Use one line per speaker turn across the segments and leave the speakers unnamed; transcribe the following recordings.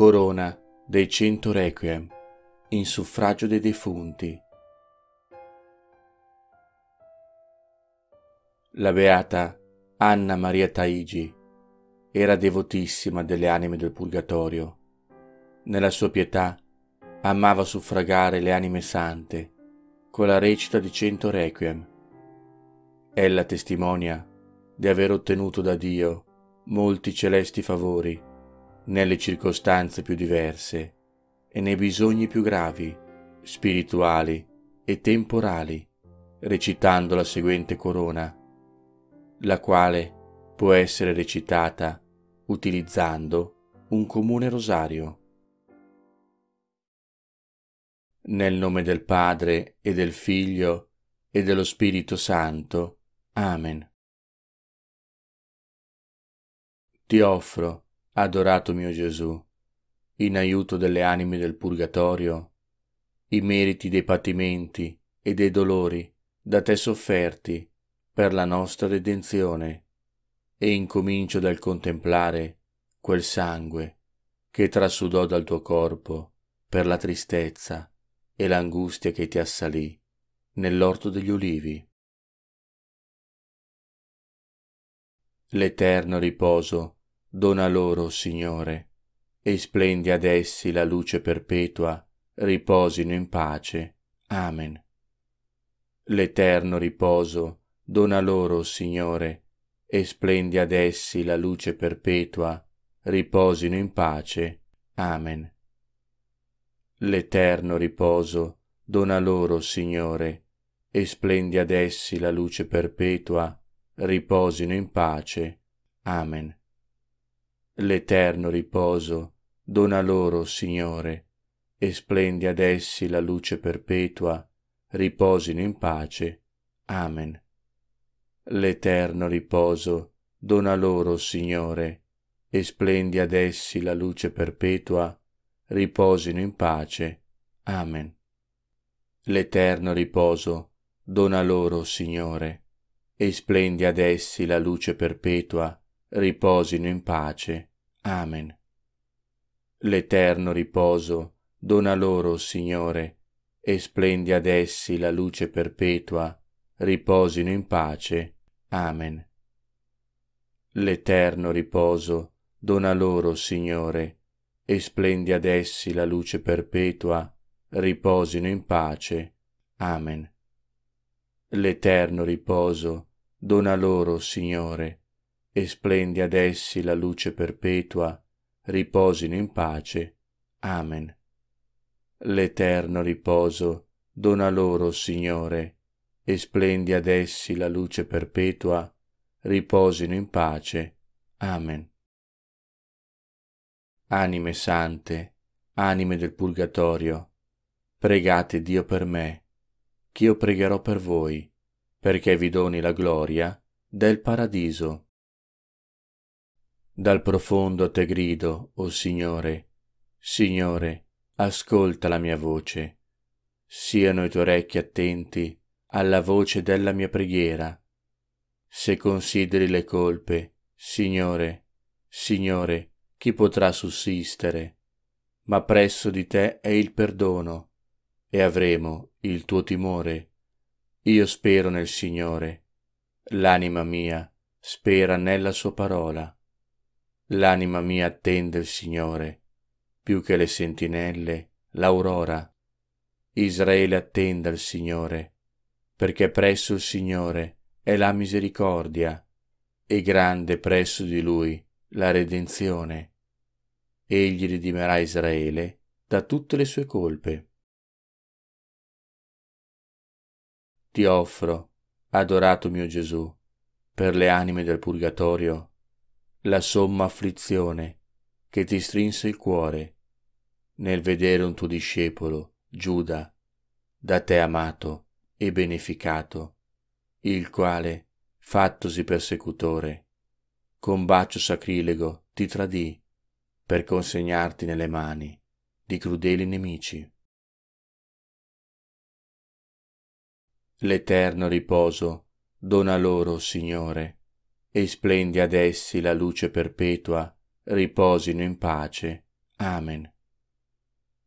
corona dei cento requiem in suffragio dei defunti. La beata Anna Maria Taigi era devotissima delle anime del purgatorio. Nella sua pietà amava suffragare le anime sante con la recita di cento requiem. Ella testimonia di aver ottenuto da Dio molti celesti favori nelle circostanze più diverse e nei bisogni più gravi, spirituali e temporali, recitando la seguente corona, la quale può essere recitata utilizzando un comune rosario. Nel nome del Padre e del Figlio e dello Spirito Santo. Amen. Ti offro Adorato mio Gesù, in aiuto delle anime del purgatorio, i meriti dei patimenti e dei dolori da te sofferti per la nostra redenzione, e incomincio dal contemplare quel sangue che trasudò dal tuo corpo per la tristezza e l'angustia che ti assalì nell'orto degli ulivi. L'eterno riposo dona loro, Signore, e splendi ad essi la luce perpetua, riposino in pace. Amen. L'eterno riposo dona loro, Signore, e splendi ad essi la luce perpetua, riposino in pace. Amen. L'eterno riposo dona loro, Signore, e splendi ad essi la luce perpetua, riposino in pace. Amen. L'eterno riposo dona loro, Signore, e splendi ad essi la luce perpetua, riposino in pace. Amen. L'eterno riposo dona loro, Signore, e splendi ad essi la luce perpetua, riposino in pace. Amen. L'eterno riposo dona loro, Signore, e splendi ad essi la luce perpetua, riposino in pace. Amen. L'eterno riposo dona loro, Signore, e splendi ad essi la luce perpetua, riposino in pace. Amen. L'eterno riposo dona loro, Signore, e splendi ad essi la luce perpetua, riposino in pace. Amen. L'eterno riposo dona loro, Signore, e splendi ad essi la luce perpetua, riposino in pace. Amen. L'eterno riposo dona loro, Signore, e splendi ad essi la luce perpetua, riposino in pace. Amen. Anime sante, anime del purgatorio, pregate Dio per me, che io pregherò per voi, perché vi doni la gloria del paradiso. Dal profondo a te grido, o oh Signore, Signore, ascolta la mia voce. Siano i tuoi orecchi attenti alla voce della mia preghiera. Se consideri le colpe, Signore, Signore, chi potrà sussistere? Ma presso di te è il perdono, e avremo il tuo timore. Io spero nel Signore. L'anima mia spera nella sua parola. L'anima mia attende il Signore, più che le sentinelle, l'aurora. Israele attenda il Signore, perché presso il Signore è la misericordia, e grande presso di Lui la redenzione. Egli redimerà Israele da tutte le sue colpe. Ti offro, adorato mio Gesù, per le anime del purgatorio, la somma afflizione che ti strinse il cuore nel vedere un tuo discepolo, Giuda, da te amato e beneficato, il quale, fattosi persecutore, con bacio sacrilego ti tradì per consegnarti nelle mani di crudeli nemici. L'eterno riposo dona loro, Signore, e splendi ad essi la luce perpetua, riposino in pace. Amen.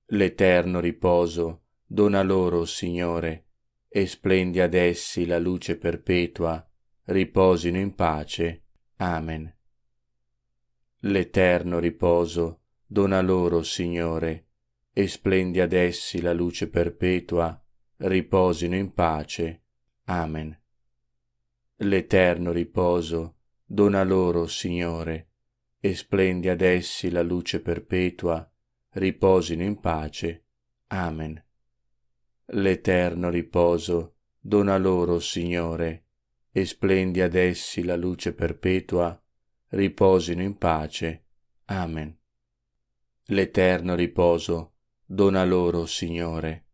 L'eterno riposo dona loro, Signore, e splendi ad essi la luce perpetua, riposino in pace. Amen. L'eterno riposo dona loro, Signore, e splendi ad essi la luce perpetua, riposino in pace. Amen. L'eterno riposo dona loro, Signore, e splendi ad essi la luce perpetua, riposino in pace. Amen. L'eterno riposo dona loro, Signore, e splendi ad essi la luce perpetua, riposino in pace. Amen. L'eterno riposo dona loro, Signore,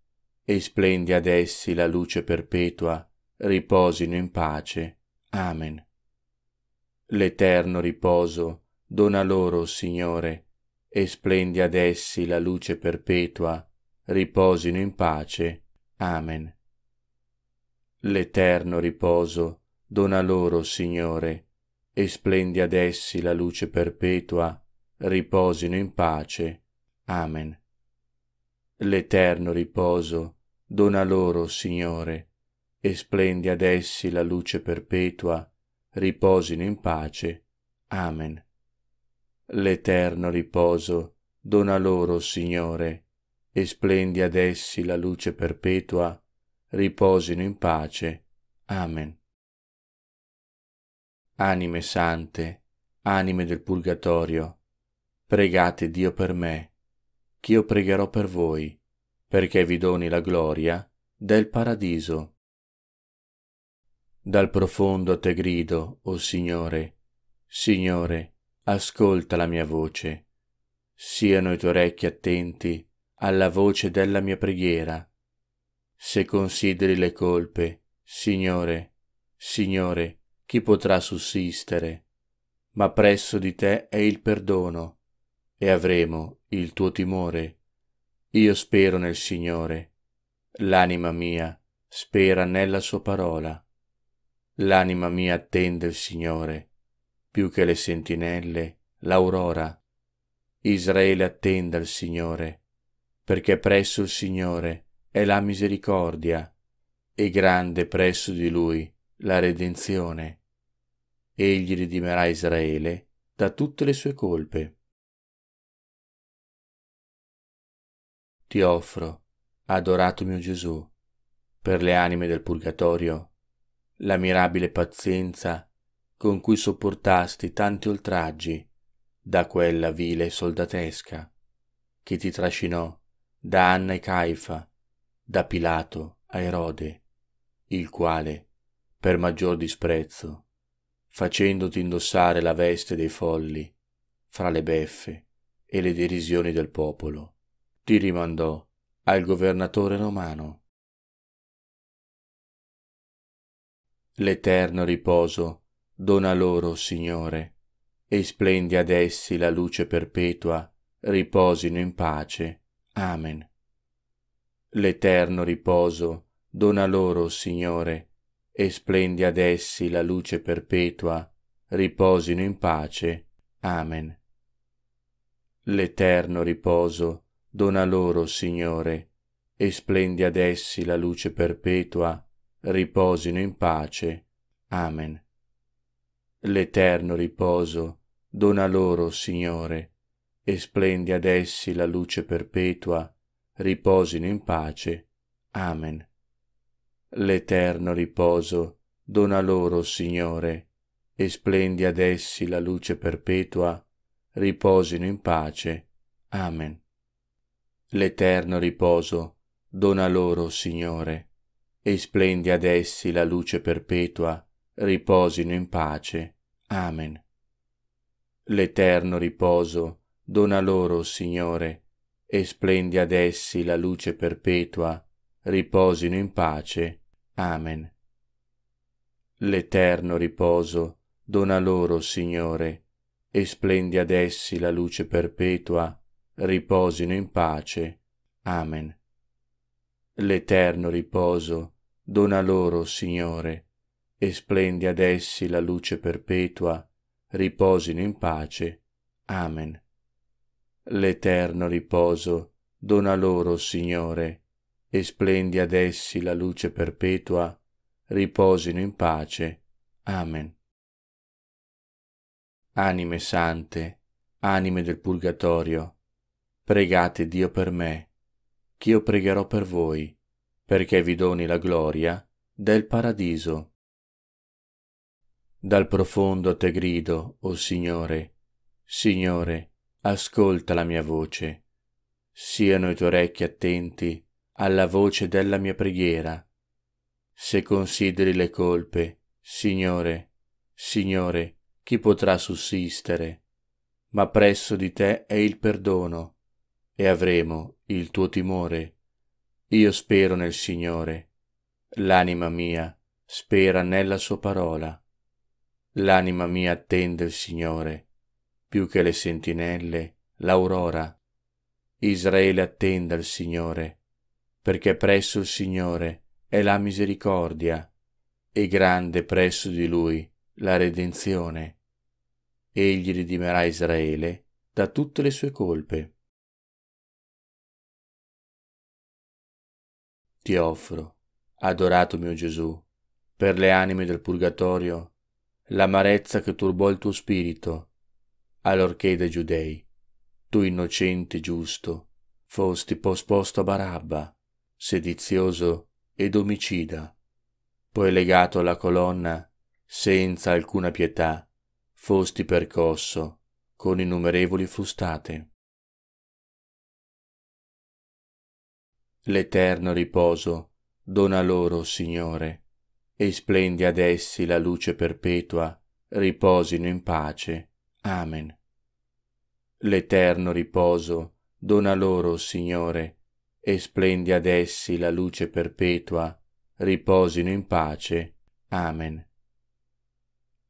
e splendi ad essi la luce perpetua, riposino in pace. Amen. L'eterno riposo dona loro, Signore, e splendi ad essi la luce perpetua. Riposino in pace. Amen. L'eterno riposo dona loro, Signore, e splendi ad essi la luce perpetua. Riposino in pace. Amen. L'eterno riposo dona loro, Signore, e splendi ad essi la luce perpetua, riposino in pace. Amen. L'eterno riposo dona loro, Signore, e splendi ad essi la luce perpetua, riposino in pace. Amen. Anime sante, anime del purgatorio, pregate Dio per me, che io pregherò per voi, perché vi doni la gloria del paradiso. Dal profondo a te grido, o oh Signore, Signore, ascolta la mia voce. Siano i tuoi orecchi attenti alla voce della mia preghiera. Se consideri le colpe, Signore, Signore, chi potrà sussistere? Ma presso di te è il perdono, e avremo il tuo timore. Io spero nel Signore. L'anima mia spera nella sua parola. L'anima mia attende il Signore, più che le sentinelle, l'aurora. Israele attende il Signore, perché presso il Signore è la misericordia, e grande presso di Lui la redenzione. Egli redimerà Israele da tutte le sue colpe. Ti offro, adorato mio Gesù, per le anime del purgatorio la mirabile pazienza con cui sopportasti tanti oltraggi da quella vile soldatesca che ti trascinò da Anna e Caifa, da Pilato a Erode, il quale, per maggior disprezzo, facendoti indossare la veste dei folli, fra le beffe e le derisioni del popolo, ti rimandò al governatore romano L'eterno riposo dona loro, Signore, e splendi ad essi la luce perpetua, riposino in pace. Amen. L'eterno riposo dona loro, Signore, e splendi ad essi la luce perpetua, riposino in pace. Amen. L'eterno riposo dona loro, Signore, e splendi ad essi la luce perpetua, riposino in pace. Amen. L'eterno riposo dona loro, Signore, e splendi ad essi la luce perpetua, riposino in pace. Amen. L'eterno riposo dona loro, Signore, e splendi ad essi la luce perpetua, riposino in pace. Amen. L'eterno riposo dona loro, Signore, e splendi ad essi la luce perpetua, riposino in pace. Amen. L'eterno riposo dona loro, Signore, e splendi ad essi la luce perpetua, riposino in pace. Amen. L'eterno riposo dona loro, Signore, e splendi ad essi la luce perpetua, riposino in pace. Amen. L'eterno riposo Dona loro, Signore, e splendi ad essi la luce perpetua, riposino in pace. Amen. L'eterno riposo, dona loro, Signore, e splendi ad essi la luce perpetua, riposino in pace. Amen. Anime sante, anime del purgatorio, pregate Dio per me, ch'io pregherò per voi perché vi doni la gloria del paradiso. Dal profondo te grido, o oh Signore, Signore, ascolta la mia voce. Siano i tuoi orecchi attenti alla voce della mia preghiera. Se consideri le colpe, Signore, Signore, chi potrà sussistere? Ma presso di te è il perdono, e avremo il tuo timore. Io spero nel Signore. L'anima mia spera nella sua parola. L'anima mia attende il Signore, più che le sentinelle, l'aurora. Israele attende il Signore, perché presso il Signore è la misericordia, e grande presso di Lui la redenzione. Egli redimerà Israele da tutte le sue colpe. ti offro, adorato mio Gesù, per le anime del purgatorio, l'amarezza che turbò il tuo spirito, allorché dai giudei, tu innocente e giusto, fosti posposto a Barabba, sedizioso ed omicida, poi legato alla colonna, senza alcuna pietà, fosti percosso con innumerevoli frustate. L'eterno riposo dona loro, Signore, e splendi ad essi la luce perpetua, riposino in pace. Amen. L'eterno riposo dona loro, Signore, e splendi ad essi la luce perpetua, riposino in pace. Amen.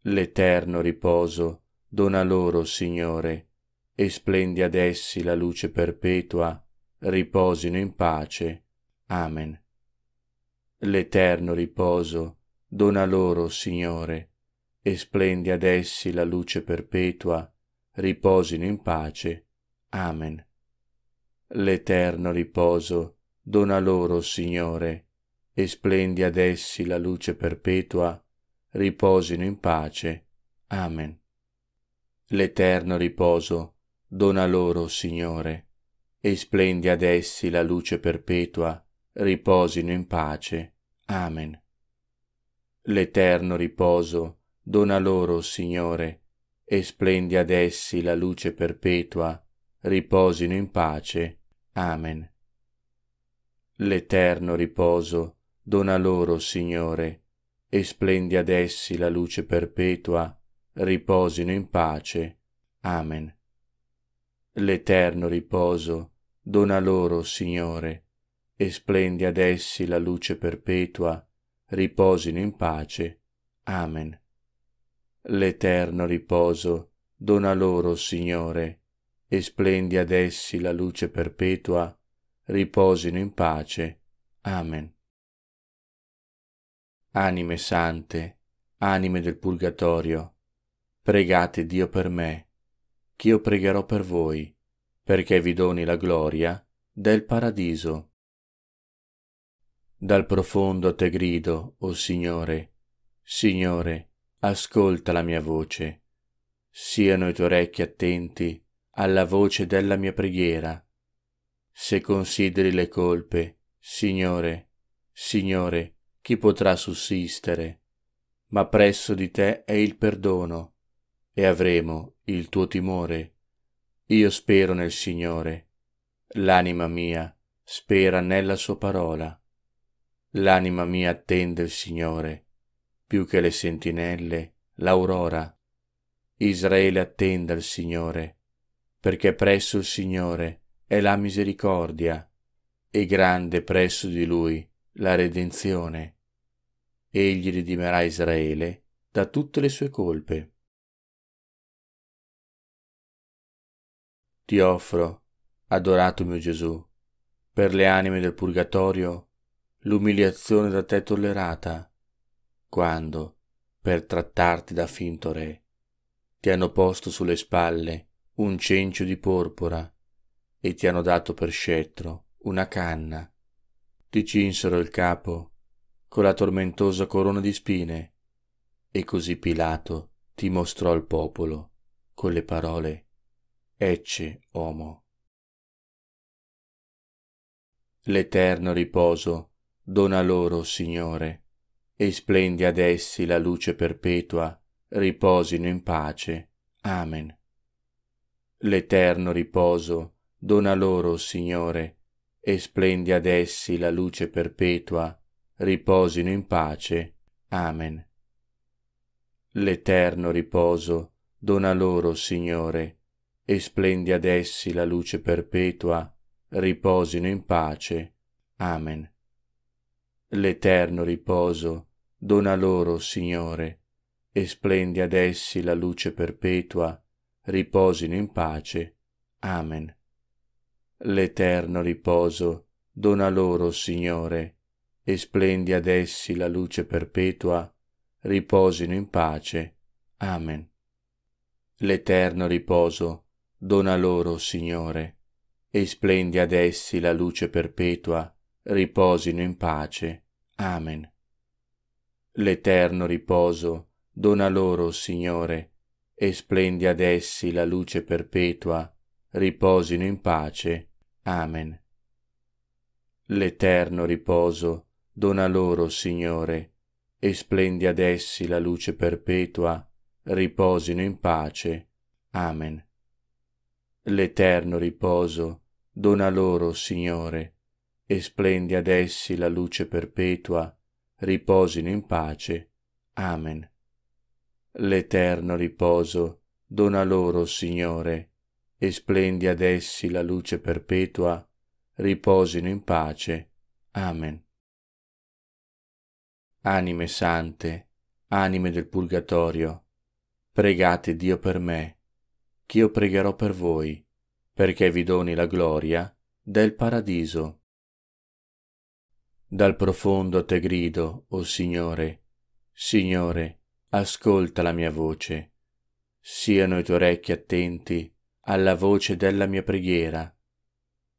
L'eterno riposo dona loro, Signore, e splendi ad essi la luce perpetua, riposino in pace. Amen. L'eterno riposo dona loro, Signore, e splendi ad essi la luce perpetua, riposino in pace. Amen. L'eterno riposo dona loro, Signore, e splendi ad essi la luce perpetua, riposino in pace. Amen. L'eterno riposo dona loro, Signore, e splendi ad essi la luce perpetua, riposino in pace. Amen. L'eterno riposo dona loro, Signore, e splendi ad essi la luce perpetua, riposino in pace. Amen. L'eterno riposo dona loro, Signore, e splendi ad essi la luce perpetua, riposino in pace. Amen. L'eterno riposo Dona loro, Signore, e splendi ad essi la luce perpetua, riposino in pace. Amen. L'eterno riposo, dona loro, Signore, e splendi ad essi la luce perpetua, riposino in pace. Amen. Anime sante, anime del purgatorio, pregate Dio per me, ch'io pregherò per voi perché vi doni la gloria del paradiso. Dal profondo te grido, o oh Signore, Signore, ascolta la mia voce. Siano i tuoi orecchi attenti alla voce della mia preghiera. Se consideri le colpe, Signore, Signore, chi potrà sussistere? Ma presso di te è il perdono, e avremo il tuo timore. Io spero nel Signore. L'anima mia spera nella sua parola. L'anima mia attende il Signore, più che le sentinelle, l'aurora. Israele attende il Signore, perché presso il Signore è la misericordia, e grande presso di Lui la redenzione. Egli redimerà Israele da tutte le sue colpe. ti offro, adorato mio Gesù, per le anime del purgatorio, l'umiliazione da te tollerata, quando, per trattarti da finto re, ti hanno posto sulle spalle un cencio di porpora e ti hanno dato per scettro una canna. Ti cinsero il capo con la tormentosa corona di spine e così Pilato ti mostrò al popolo con le parole ecce homo. L'eterno riposo dona loro, Signore, e splendi ad essi la luce perpetua, riposino in pace. Amen. L'eterno riposo dona loro, Signore, e splendi ad essi la luce perpetua, riposino in pace. Amen. L'eterno riposo dona loro, Signore, e splendi ad essi la luce perpetua, riposino in pace. Amen. L'eterno riposo dona loro, Signore, e splendi ad essi la luce perpetua, riposino in pace. Amen. L'eterno riposo dona loro, Signore, e splendi ad essi la luce perpetua, riposino in pace. Amen. L'eterno riposo dona loro, Signore, e splendi ad essi la luce perpetua, riposino in pace. Amen. L'eterno riposo dona loro, Signore, e splendi ad essi la luce perpetua, riposino in pace. Amen. L'eterno riposo dona loro, Signore, e splendi ad essi la luce perpetua, riposino in pace. Amen. L'eterno riposo dona loro, Signore, e splendi ad essi la luce perpetua, riposino in pace. Amen. L'eterno riposo dona loro, Signore, e splendi ad essi la luce perpetua, riposino in pace. Amen. Anime sante, anime del purgatorio, pregate Dio per me che io pregherò per voi, perché vi doni la gloria del paradiso. Dal profondo te grido, o oh Signore, Signore, ascolta la mia voce. Siano i tuoi orecchi attenti alla voce della mia preghiera.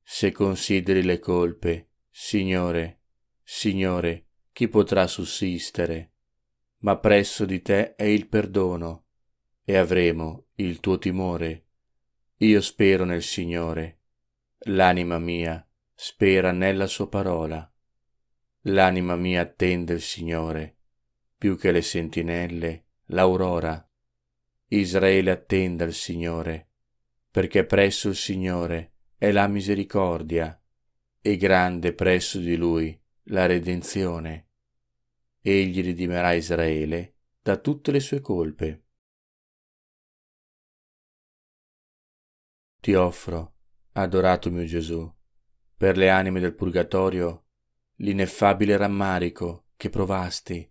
Se consideri le colpe, Signore, Signore, chi potrà sussistere? Ma presso di te è il perdono e avremo il tuo timore. Io spero nel Signore. L'anima mia spera nella sua parola. L'anima mia attende il Signore, più che le sentinelle, l'aurora. Israele attende il Signore, perché presso il Signore è la misericordia, e grande presso di Lui la redenzione. Egli ridimerà Israele da tutte le sue colpe. ti offro, adorato mio Gesù, per le anime del purgatorio, l'ineffabile rammarico che provasti,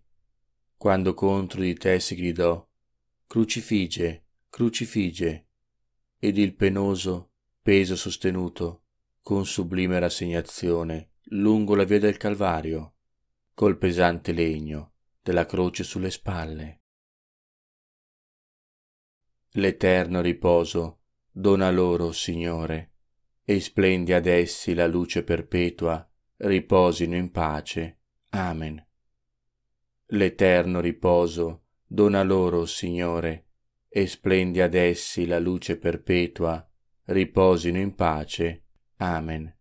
quando contro di te si gridò, crucifige, crucifige, ed il penoso peso sostenuto, con sublime rassegnazione, lungo la via del Calvario, col pesante legno della croce sulle spalle. L'eterno riposo Dona loro, Signore, e splendi ad essi la luce perpetua, riposino in pace. Amen. L'eterno riposo dona loro, Signore, e splendi ad essi la luce perpetua, riposino in pace. Amen.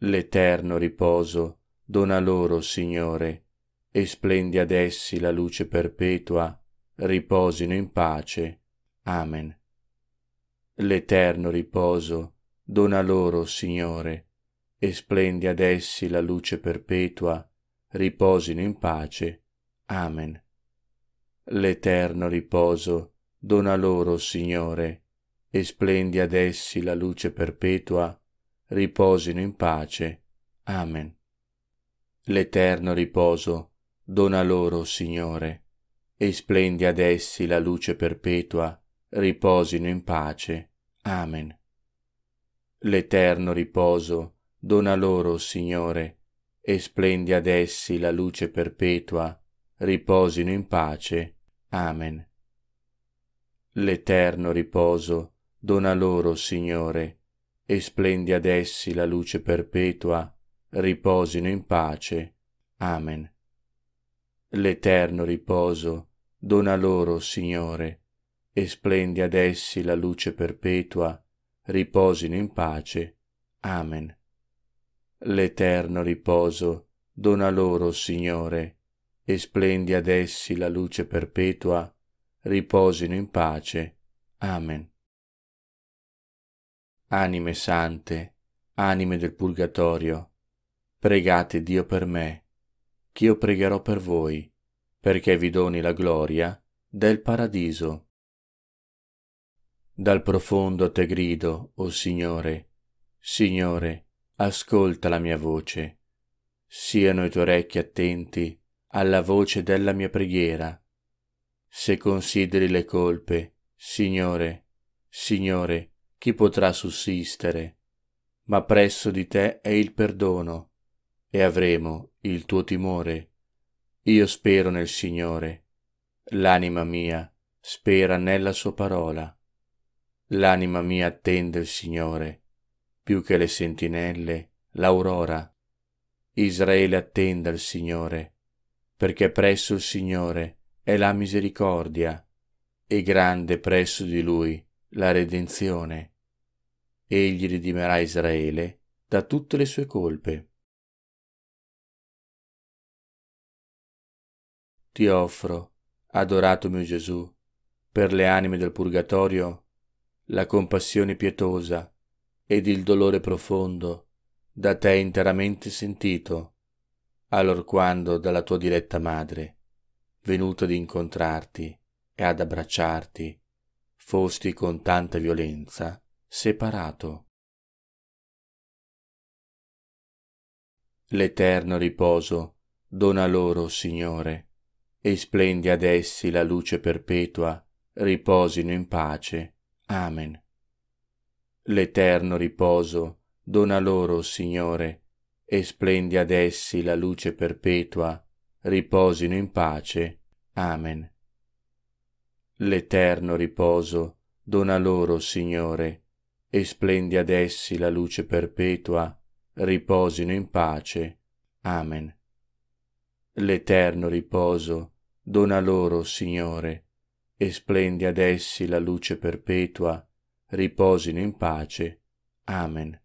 L'eterno riposo dona loro, Signore, e splendi ad essi la luce perpetua, riposino in pace. Amen. L'eterno riposo dona loro, Signore, e splendi ad essi la luce perpetua, riposino in pace. Amen. L'eterno riposo dona loro, Signore, e splendi ad essi la luce perpetua, riposino in pace. Amen. L'eterno riposo dona loro, Signore, e splendi ad essi la luce perpetua, riposino in pace. Amen. L'eterno riposo dona loro, Signore, e splendi ad essi la luce perpetua. Riposino in pace. Amen. L'eterno riposo dona loro, Signore, e splendi ad essi la luce perpetua. Riposino in pace. Amen. L'eterno riposo dona loro, Signore, e splende ad essi la luce perpetua, riposino in pace. Amen. L'eterno riposo dona loro, Signore, e splendi ad essi la luce perpetua, riposino in pace. Amen. Anime sante, anime del purgatorio, pregate Dio per me, ch'io pregherò per voi, perché vi doni la gloria del paradiso. Dal profondo te grido, o oh Signore, Signore, ascolta la mia voce. Siano i tuoi orecchi attenti alla voce della mia preghiera. Se consideri le colpe, Signore, Signore, chi potrà sussistere? Ma presso di te è il perdono, e avremo il tuo timore. Io spero nel Signore. L'anima mia spera nella sua parola. L'anima mia attende il Signore, più che le sentinelle, l'aurora. Israele attende il Signore, perché presso il Signore è la misericordia, e grande presso di Lui la redenzione. Egli redimerà Israele da tutte le sue colpe. Ti offro, adorato mio Gesù, per le anime del purgatorio, la compassione pietosa ed il dolore profondo da te interamente sentito, allorquando dalla tua diletta madre, venuta ad incontrarti e ad abbracciarti, fosti con tanta violenza separato. L'eterno riposo dona loro, Signore, e splendi ad essi la luce perpetua, riposino in pace Amen. L'eterno riposo dona loro, Signore, e splendi ad essi la luce perpetua, riposino in pace. Amen. L'eterno riposo dona loro, Signore, e splendi ad essi la luce perpetua, riposino in pace. Amen. L'eterno riposo dona loro, Signore, e splende ad essi la luce perpetua, riposino in pace. Amen.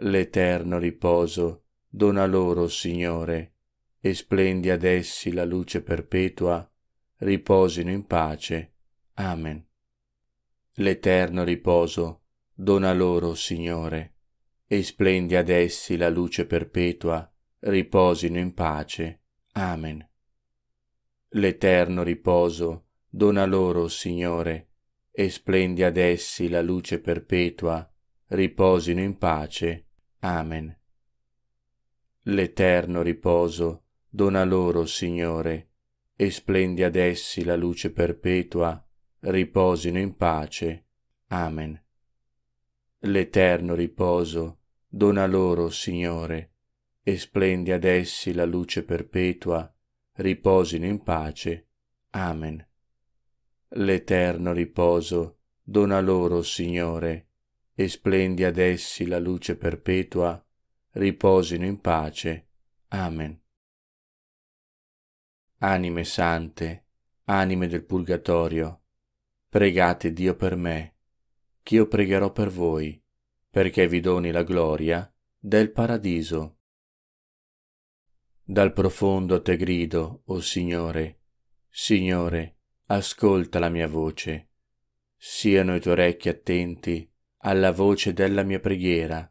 L'eterno riposo dona loro, Signore, e splendi ad essi la luce perpetua, riposino in pace. Amen. L'eterno riposo dona loro, Signore, e splendi ad essi la luce perpetua, riposino in pace. Amen. L'eterno riposo Dona loro, Signore, e splendi ad essi la luce perpetua, riposino in pace. Amen. L'eterno riposo dona loro, Signore, e splendi ad essi la luce perpetua, riposino in pace. Amen. L'eterno riposo dona loro, Signore, e splendi ad essi la luce perpetua, riposino in pace. Amen. L'eterno riposo dona loro, Signore, e splendi ad essi la luce perpetua, riposino in pace. Amen. Anime sante, anime del purgatorio, pregate Dio per me, che io pregherò per voi, perché vi doni la gloria del paradiso. Dal profondo te grido, o oh Signore, Signore, ascolta la mia voce. Siano i tuoi orecchi attenti alla voce della mia preghiera.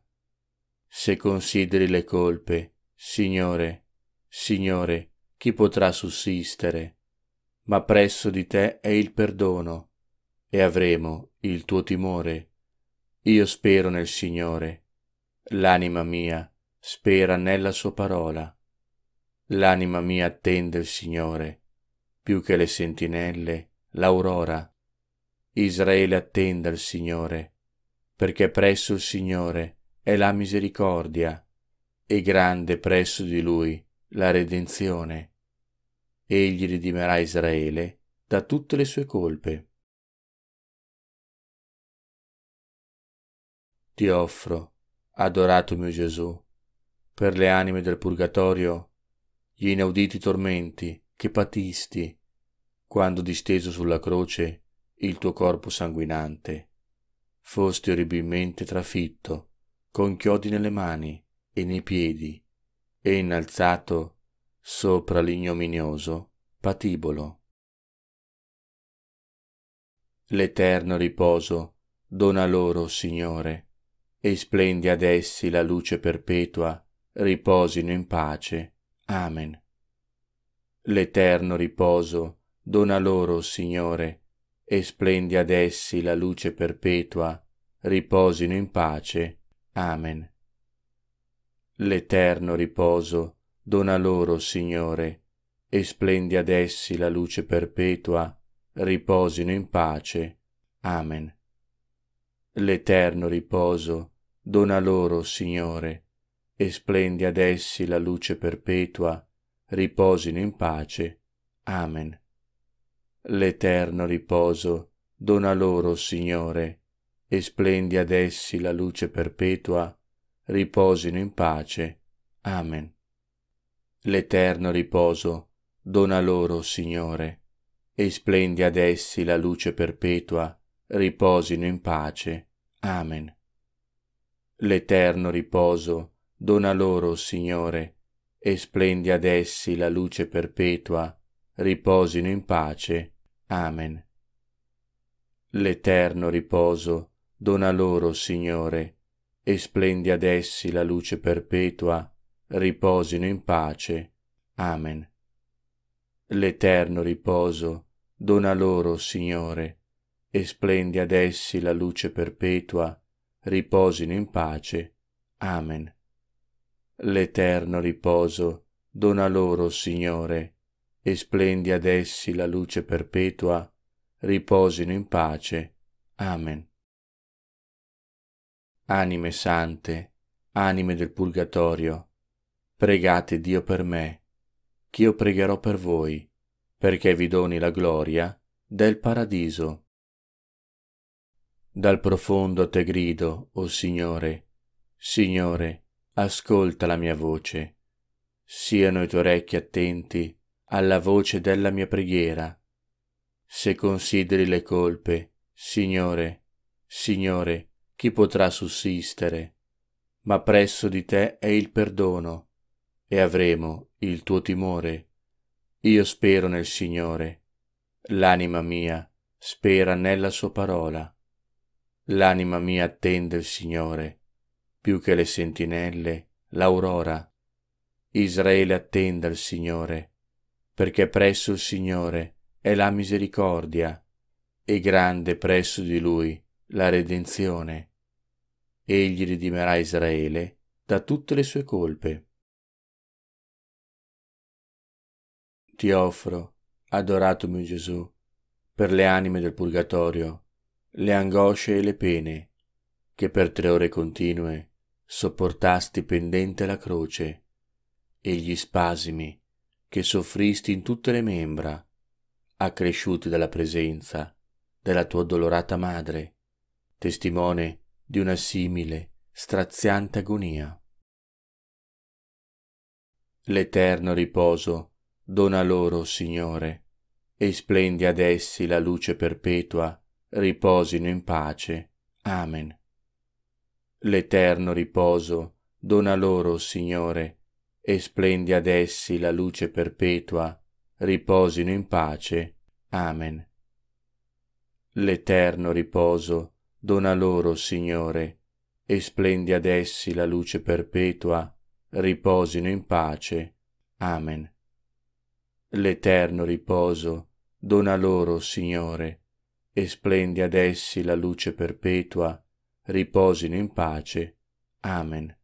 Se consideri le colpe, Signore, Signore, chi potrà sussistere? Ma presso di te è il perdono, e avremo il tuo timore. Io spero nel Signore. L'anima mia spera nella sua parola. L'anima mia attende il Signore più che le sentinelle, l'aurora. Israele attenda il Signore, perché presso il Signore è la misericordia, e grande presso di Lui la redenzione. Egli redimerà Israele da tutte le sue colpe. Ti offro, adorato mio Gesù, per le anime del purgatorio, gli inauditi tormenti, che patisti quando disteso sulla croce il tuo corpo sanguinante fosti orribilmente trafitto con chiodi nelle mani e nei piedi e innalzato sopra l'ignominioso patibolo l'eterno riposo dona loro signore e splendi ad essi la luce perpetua riposino in pace amen L'eterno riposo dona loro, Signore, e splendi ad essi la luce perpetua, riposino in pace. Amen. L'eterno riposo dona loro, Signore, e splendi ad essi la luce perpetua, riposino in pace. Amen. L'eterno riposo dona loro, Signore, e splendi ad essi la luce perpetua, riposino in pace. Amen. L'eterno riposo dona loro, Signore, e splendi ad essi la luce perpetua, riposino in pace. Amen. L'eterno riposo dona loro, Signore, e splendi ad essi la luce perpetua, riposino in pace. Amen. L'eterno riposo dona loro, Signore, e splendi ad essi la luce perpetua, riposino in pace. Amen. L'eterno riposo dona loro, Signore, e splendi ad essi la luce perpetua, riposino in pace. Amen. L'eterno riposo dona loro, Signore, e splendi ad essi la luce perpetua, riposino in pace. Amen. L'eterno riposo dona loro, Signore, e splendi ad essi la luce perpetua, riposino in pace. Amen. Anime sante, anime del purgatorio, pregate Dio per me, che io pregherò per voi, perché vi doni la gloria del paradiso. Dal profondo te grido, o oh Signore, Signore, ascolta la mia voce. Siano i tuoi orecchi attenti alla voce della mia preghiera. Se consideri le colpe, Signore, Signore, chi potrà sussistere? Ma presso di te è il perdono, e avremo il tuo timore. Io spero nel Signore. L'anima mia spera nella sua parola. L'anima mia attende il Signore più che le sentinelle, l'aurora. Israele attenda il Signore, perché presso il Signore è la misericordia, e grande presso di Lui la redenzione. Egli redimerà Israele da tutte le sue colpe. Ti offro, adorato mio Gesù, per le anime del purgatorio, le angosce e le pene, che per tre ore continue sopportasti pendente la croce e gli spasimi che soffristi in tutte le membra, accresciuti dalla presenza della tua dolorata madre, testimone di una simile straziante agonia. L'eterno riposo dona loro, Signore, e splendi ad essi la luce perpetua, riposino in pace. Amen. L'eterno riposo dona loro, Signore, e splendi ad essi la luce perpetua, riposino in pace. Amen. L'eterno riposo dona loro, Signore, e splendi ad essi la luce perpetua, riposino in pace. Amen. L'eterno riposo dona loro, Signore, e splendi ad essi la luce perpetua, riposino in pace. Amen.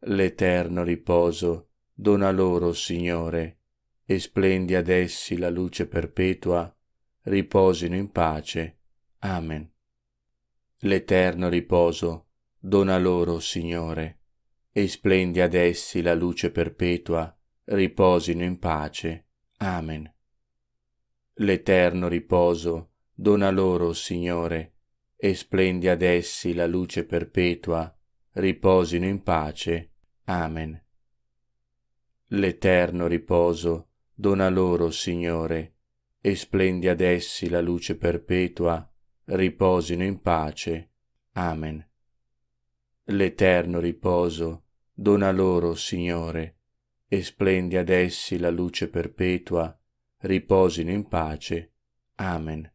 L'eterno riposo dona loro, Signore, e splendi ad essi la luce perpetua, riposino in pace. Amen. L'eterno riposo dona loro, Signore, e splendi ad essi la luce perpetua, riposino in pace. Amen. L'eterno riposo dona loro, Signore, e splendi ad essi la luce perpetua, riposino in pace. Amen. L'eterno riposo dona loro, Signore, e splendi ad essi la luce perpetua, riposino in pace. Amen. L'eterno riposo dona loro, Signore, e splendi ad essi la luce perpetua, riposino in pace. Amen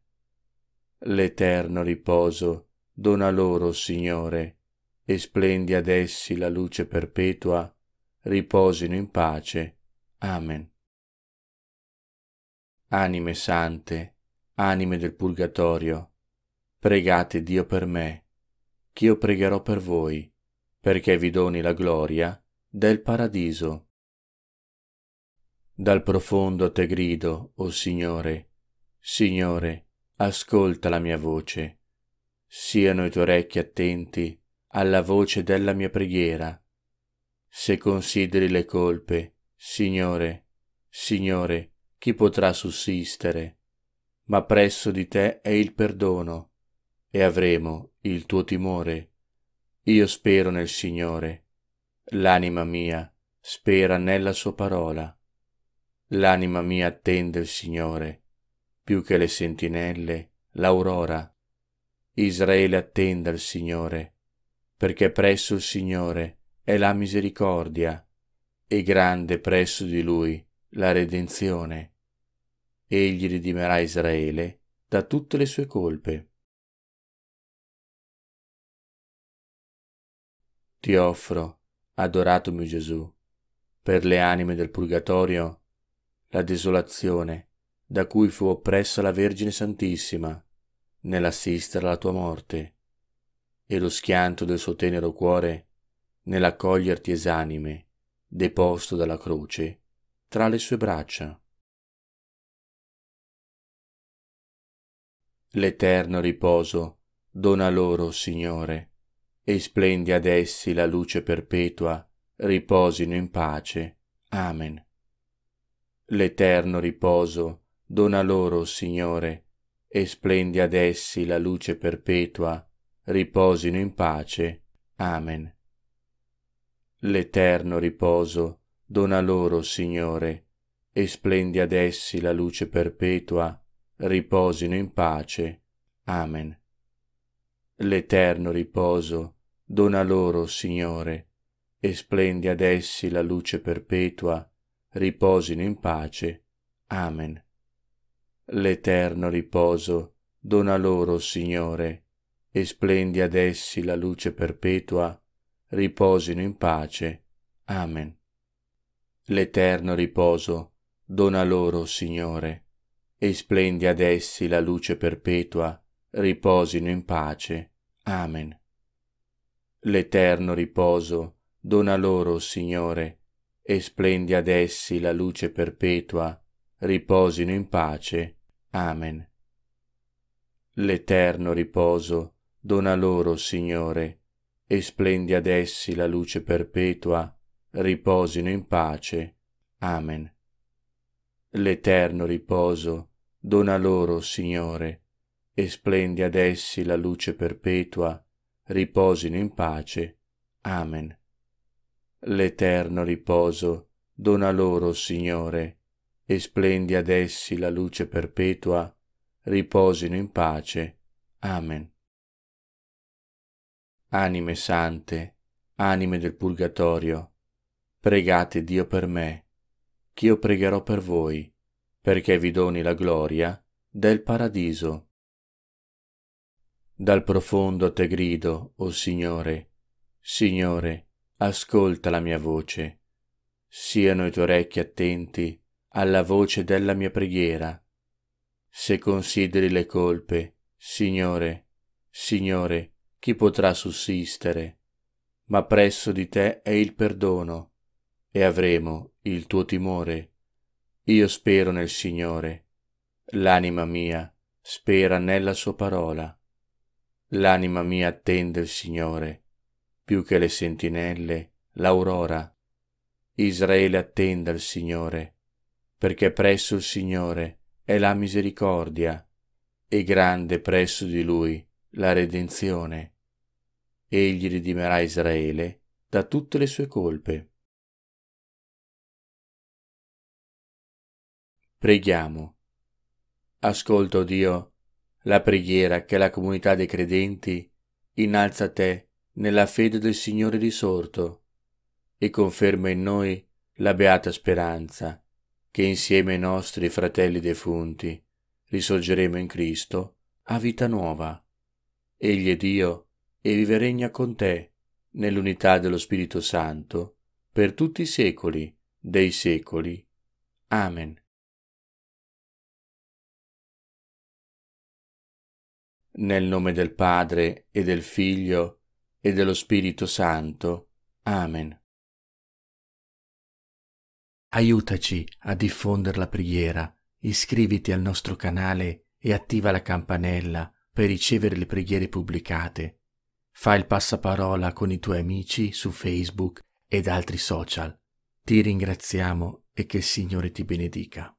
l'eterno riposo dona loro, Signore, e splendi ad essi la luce perpetua, riposino in pace. Amen. Anime sante, anime del purgatorio, pregate Dio per me, che io pregherò per voi, perché vi doni la gloria del paradiso. Dal profondo te grido, o oh Signore, Signore, ascolta la mia voce. Siano i tuoi orecchi attenti alla voce della mia preghiera. Se consideri le colpe, Signore, Signore, chi potrà sussistere? Ma presso di te è il perdono, e avremo il tuo timore. Io spero nel Signore. L'anima mia spera nella sua parola. L'anima mia attende il Signore più che le sentinelle, l'aurora. Israele attenda il Signore, perché presso il Signore è la misericordia, e grande presso di Lui la redenzione. Egli ridimerà Israele da tutte le sue colpe. Ti offro, adorato mio Gesù, per le anime del purgatorio, la desolazione, da cui fu oppressa la Vergine Santissima, nell'assistere alla tua morte, e lo schianto del suo tenero cuore nell'accoglierti esanime, deposto dalla croce, tra le sue braccia. L'eterno riposo dona loro, Signore, e splendi ad essi la luce perpetua, riposino in pace. Amen. L'eterno riposo Dona loro, Signore, e splendi ad essi la luce perpetua, riposino in pace. Amen. L'eterno riposo dona loro, Signore, e splendi ad essi la luce perpetua, riposino in pace. Amen. L'eterno riposo dona loro, Signore, e splendi ad essi la luce perpetua, riposino in pace. Amen. L'eterno riposo dona loro, Signore, e splendi ad essi la luce perpetua, riposino in pace. Amen. L'eterno riposo dona loro, Signore, e splendi ad essi la luce perpetua, riposino in pace. Amen. L'eterno riposo dona loro, Signore, e splendi ad essi la luce perpetua, riposino in pace. Amen. L'eterno riposo dona loro, Signore, e splendi ad essi la luce perpetua, riposino in pace. Amen. L'eterno riposo dona loro, Signore, e splendi ad essi la luce perpetua, riposino in pace. Amen. L'eterno riposo dona loro, Signore, e splendi ad essi la luce perpetua, riposino in pace. Amen. Anime sante, anime del purgatorio, pregate Dio per me, che io pregherò per voi, perché vi doni la gloria del paradiso. Dal profondo te grido, o Signore, Signore, ascolta la mia voce. Siano i tuoi orecchi attenti alla voce della mia preghiera. Se consideri le colpe, Signore, Signore, chi potrà sussistere? Ma presso di te è il perdono, e avremo il tuo timore. Io spero nel Signore. L'anima mia spera nella sua parola. L'anima mia attende il Signore, più che le sentinelle, l'aurora. Israele attende il Signore perché presso il Signore è la misericordia, e grande presso di Lui la redenzione. Egli ridimerà Israele da tutte le sue colpe. Preghiamo. Ascolta, Dio, la preghiera che la comunità dei credenti innalza a te nella fede del Signore risorto e conferma in noi la beata speranza che insieme ai nostri fratelli defunti risorgeremo in Cristo a vita nuova. Egli è Dio e vive regna con te nell'unità dello Spirito Santo per tutti i secoli dei secoli. Amen. Nel nome del Padre e del Figlio e dello Spirito Santo. Amen. Aiutaci a diffondere la preghiera, iscriviti al nostro canale e attiva la campanella per ricevere le preghiere pubblicate. Fai il passaparola con i tuoi amici su Facebook ed altri social. Ti ringraziamo e che il Signore ti benedica.